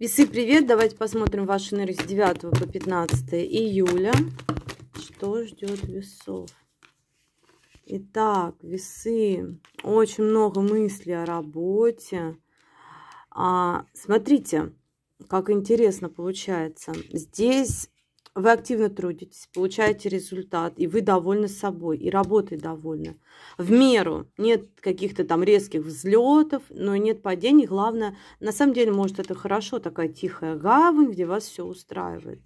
Весы, привет! Давайте посмотрим ваши энергию с 9 по 15 июля. Что ждет весов? Итак, весы. Очень много мыслей о работе. А, смотрите, как интересно получается. Здесь вы активно трудитесь, получаете результат, и вы довольны собой, и работой довольны. В меру нет каких-то там резких взлетов, но и нет падений. Главное, на самом деле, может, это хорошо, такая тихая гавань, где вас все устраивает.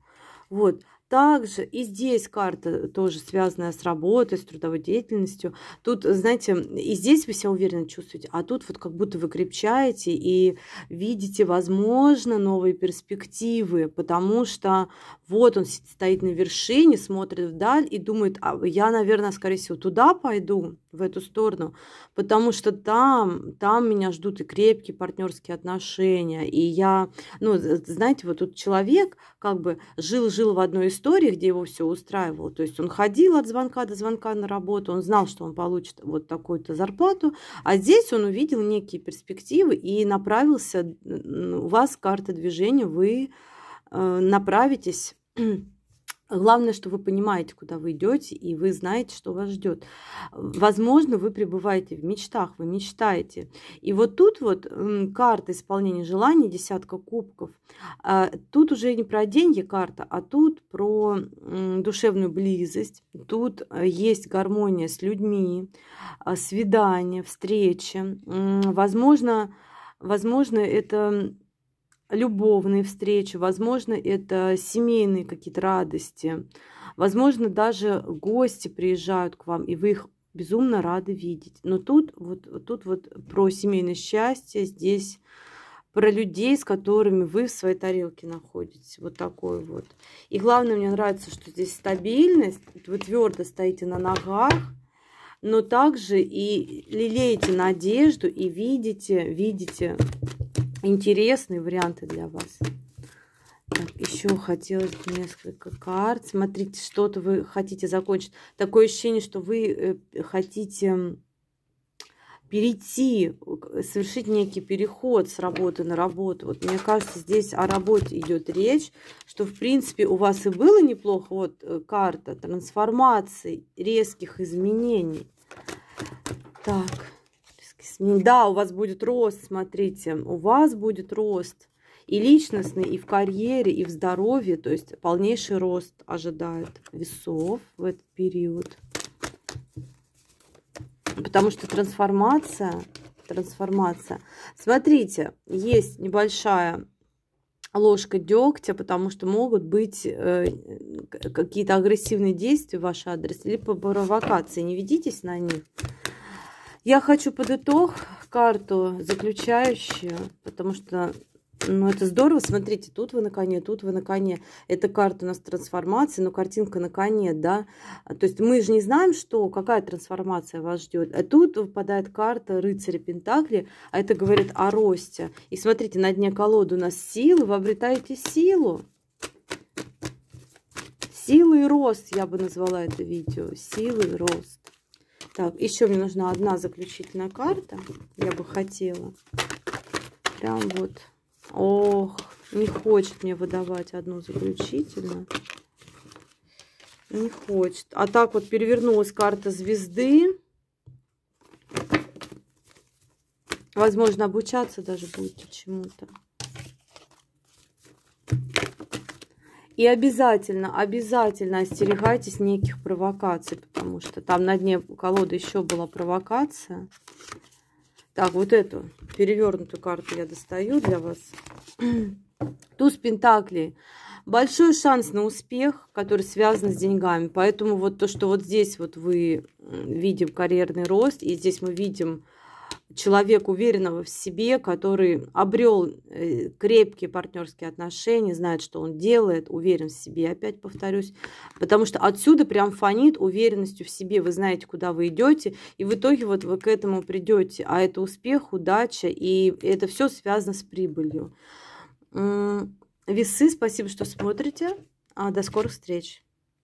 Вот, также и здесь карта тоже связанная с работой, с трудовой деятельностью. Тут, знаете, и здесь вы себя уверенно чувствуете, а тут вот как будто вы крепчаете и видите, возможно, новые перспективы, потому что вот он стоит на вершине, смотрит вдаль и думает, а я, наверное, скорее всего, туда пойду, в эту сторону, потому что там, там меня ждут и крепкие партнерские отношения, и я, ну, знаете, вот тут человек как бы жил-жил в одной истории, где его все устраивало, то есть он ходил от звонка до звонка на работу, он знал, что он получит вот такую-то зарплату, а здесь он увидел некие перспективы и направился, у вас карта движения, вы э, направитесь Главное, что вы понимаете, куда вы идете, и вы знаете, что вас ждет. Возможно, вы пребываете в мечтах, вы мечтаете. И вот тут вот карта исполнения желаний, десятка кубков. А, тут уже не про деньги карта, а тут про душевную близость. Тут э, есть гармония с людьми, а, свидания, встречи. Возможно, возможно это любовные встречи, возможно, это семейные какие-то радости, возможно, даже гости приезжают к вам, и вы их безумно рады видеть. Но тут вот, тут вот про семейное счастье, здесь про людей, с которыми вы в своей тарелке находитесь. Вот такой вот. И главное, мне нравится, что здесь стабильность. Вы твердо стоите на ногах, но также и лелеете надежду и видите, видите интересные варианты для вас. Так, еще хотелось несколько карт. Смотрите, что-то вы хотите закончить. Такое ощущение, что вы э, хотите перейти, э, совершить некий переход с работы на работу. Вот мне кажется, здесь о работе идет речь, что в принципе у вас и было неплохо. Вот э, карта трансформации, резких изменений. Так. Да, у вас будет рост, смотрите, у вас будет рост и личностный, и в карьере, и в здоровье. То есть полнейший рост ожидает весов в этот период. Потому что трансформация, трансформация. Смотрите, есть небольшая ложка дегтя, потому что могут быть э, какие-то агрессивные действия в ваш адрес или провокации. Не ведитесь на них. Я хочу под итог карту заключающую, потому что ну, это здорово. Смотрите, тут вы на коне, тут вы на коне. Это карта у нас трансформации, но картинка на коне, да. А, то есть мы же не знаем, что, какая трансформация вас ждет. А тут выпадает карта рыцаря Пентакли, а это говорит о росте. И смотрите, на дне колоды у нас силы, вы обретаете силу. Силы и рост, я бы назвала это видео. Силы и рост. Так, еще мне нужна одна заключительная карта. Я бы хотела. Прям вот. Ох, не хочет мне выдавать одну заключительную. Не хочет. А так вот перевернулась карта звезды. Возможно, обучаться даже будете чему-то. И обязательно, обязательно остерегайтесь неких провокаций, потому что там на дне колоды еще была провокация. Так, вот эту перевернутую карту я достаю для вас. Туз Пентаклей. Большой шанс на успех, который связан с деньгами. Поэтому вот то, что вот здесь вот вы видим карьерный рост, и здесь мы видим человек уверенного в себе, который обрел э, крепкие партнерские отношения, знает, что он делает, уверен в себе, опять повторюсь. Потому что отсюда прям фонит уверенностью в себе. Вы знаете, куда вы идете, и в итоге вот вы к этому придете. А это успех, удача, и это все связано с прибылью. Весы, спасибо, что смотрите. А, до скорых встреч!